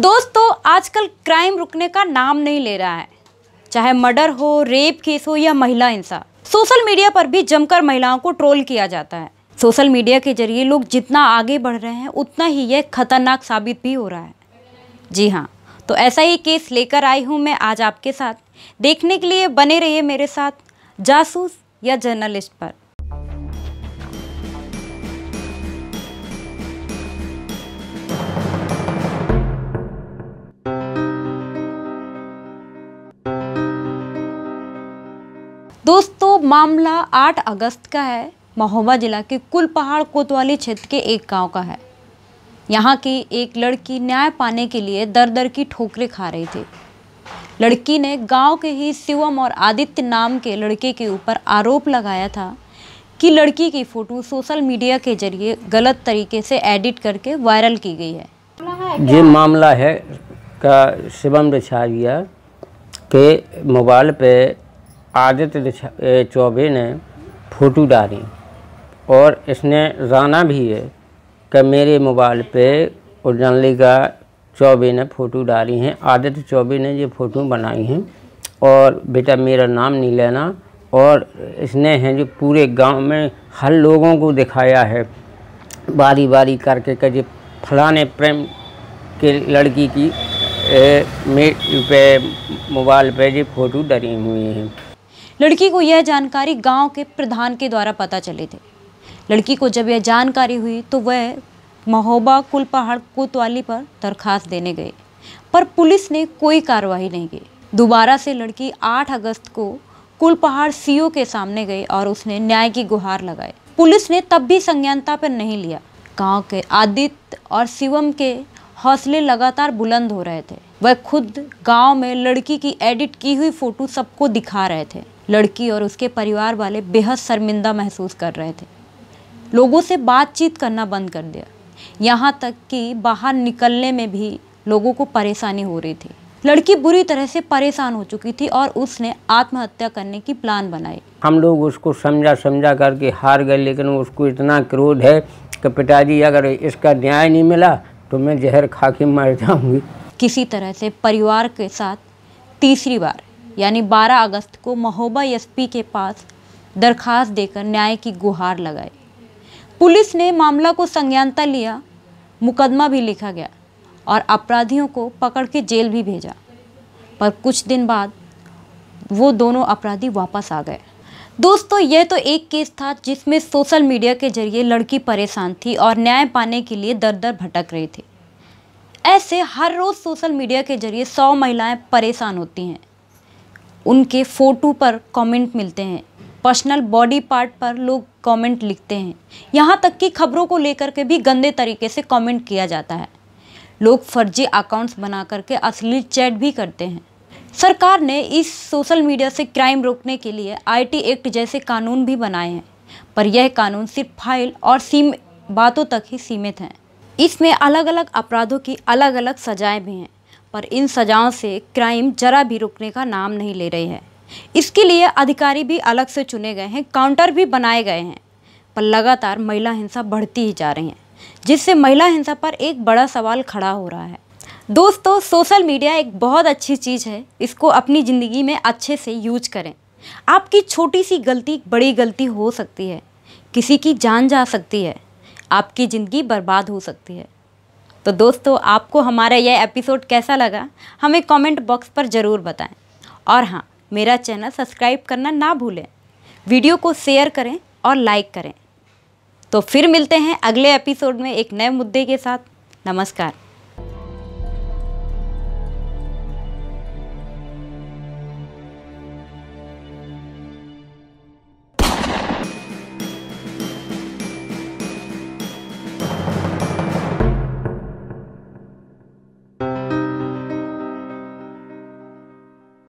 दोस्तों आजकल क्राइम रुकने का नाम नहीं ले रहा है चाहे मर्डर हो रेप केस हो या महिला हिंसा सोशल मीडिया पर भी जमकर महिलाओं को ट्रोल किया जाता है सोशल मीडिया के जरिए लोग जितना आगे बढ़ रहे हैं उतना ही यह खतरनाक साबित भी हो रहा है जी हाँ तो ऐसा ही केस लेकर आई हूँ मैं आज आपके साथ देखने के लिए बने रहिए मेरे साथ जासूस या जर्नलिस्ट पर दोस्तों मामला 8 अगस्त का है महोबा जिला के कुल पहाड़ कोतवाली क्षेत्र के एक गांव का है यहाँ की एक लड़की न्याय पाने के लिए दर दर की ठोकरें खा रही थी लड़की ने गांव के ही शिवम और आदित्य नाम के लड़के के ऊपर आरोप लगाया था कि लड़की की फ़ोटो सोशल मीडिया के जरिए गलत तरीके से एडिट करके वायरल की गई है ये मामला है का शिवम रिछाविया के मोबाइल पे आदित्य चौबे ने फ़ोटो डाली और इसने जाना भी है कि मेरे मोबाइल पे उर्जनली का चौबे ने फ़ोटो डाली हैं आदित्य चौबे ने ये फ़ोटो बनाई हैं और बेटा मेरा नाम नहीं लेना और इसने हैं जो पूरे गांव में हर लोगों को दिखाया है बारी बारी करके कर जो फलाने प्रेम के लड़की की ए, पे मोबाइल पे ये फ़ोटो डरी हुई हैं लड़की को यह जानकारी गांव के प्रधान के द्वारा पता चले थी लड़की को जब यह जानकारी हुई तो वह महोबा कुल पहाड़ कोतवाली पर दरखास्त देने गए पर पुलिस ने कोई कार्रवाई नहीं की दोबारा से लड़की 8 अगस्त को कुल पहाड़ सीओ के सामने गई और उसने न्याय की गुहार लगाई पुलिस ने तब भी संज्ञानता पर नहीं लिया गांव के आदित्य और शिवम के हौसले लगातार बुलंद हो रहे थे वह खुद गांव में लड़की की एडिट की हुई फोटो सबको दिखा रहे थे लड़की और उसके परिवार वाले बेहद शर्मिंदा महसूस कर रहे थे लोगों से बातचीत करना बंद कर दिया यहाँ तक कि बाहर निकलने में भी लोगों को परेशानी हो रही थी लड़की बुरी तरह से परेशान हो चुकी थी और उसने आत्महत्या करने की प्लान बनाई हम लोग उसको समझा समझा करके हार गए लेकिन उसको इतना क्रोध है कि पिताजी अगर इसका न्याय नहीं मिला तो मैं जहर खा के मर जाऊंगी किसी तरह से परिवार के साथ तीसरी बार यानी 12 अगस्त को महोबा एसपी के पास दरखास्त देकर न्याय की गुहार लगाई पुलिस ने मामला को संज्ञानता लिया मुकदमा भी लिखा गया और अपराधियों को पकड़ के जेल भी भेजा पर कुछ दिन बाद वो दोनों अपराधी वापस आ गए दोस्तों यह तो एक केस था जिसमें सोशल मीडिया के जरिए लड़की परेशान थी और न्याय पाने के लिए दर दर भटक रही थी ऐसे हर रोज़ सोशल मीडिया के जरिए सौ महिलाएं परेशान होती हैं उनके फ़ोटो पर कमेंट मिलते हैं पर्सनल बॉडी पार्ट पर लोग कमेंट लिखते हैं यहाँ तक कि खबरों को लेकर के भी गंदे तरीके से कमेंट किया जाता है लोग फर्जी अकाउंट्स बना करके असली चैट भी करते हैं सरकार ने इस सोशल मीडिया से क्राइम रोकने के लिए आईटी एक्ट जैसे कानून भी बनाए हैं पर यह कानून सिर्फ फाइल और सीम बातों तक ही सीमित हैं इसमें अलग अलग अपराधों की अलग अलग सजाएं भी हैं पर इन सजाओं से क्राइम जरा भी रुकने का नाम नहीं ले रही है इसके लिए अधिकारी भी अलग से चुने गए हैं काउंटर भी बनाए गए हैं पर लगातार महिला हिंसा बढ़ती ही जा रही है जिससे महिला हिंसा पर एक बड़ा सवाल खड़ा हो रहा है दोस्तों सोशल मीडिया एक बहुत अच्छी चीज़ है इसको अपनी ज़िंदगी में अच्छे से यूज करें आपकी छोटी सी गलती बड़ी गलती हो सकती है किसी की जान जा सकती है आपकी ज़िंदगी बर्बाद हो सकती है तो दोस्तों आपको हमारा यह एपिसोड कैसा लगा हमें कमेंट बॉक्स पर ज़रूर बताएं और हाँ मेरा चैनल सब्सक्राइब करना ना भूलें वीडियो को शेयर करें और लाइक करें तो फिर मिलते हैं अगले एपिसोड में एक नए मुद्दे के साथ नमस्कार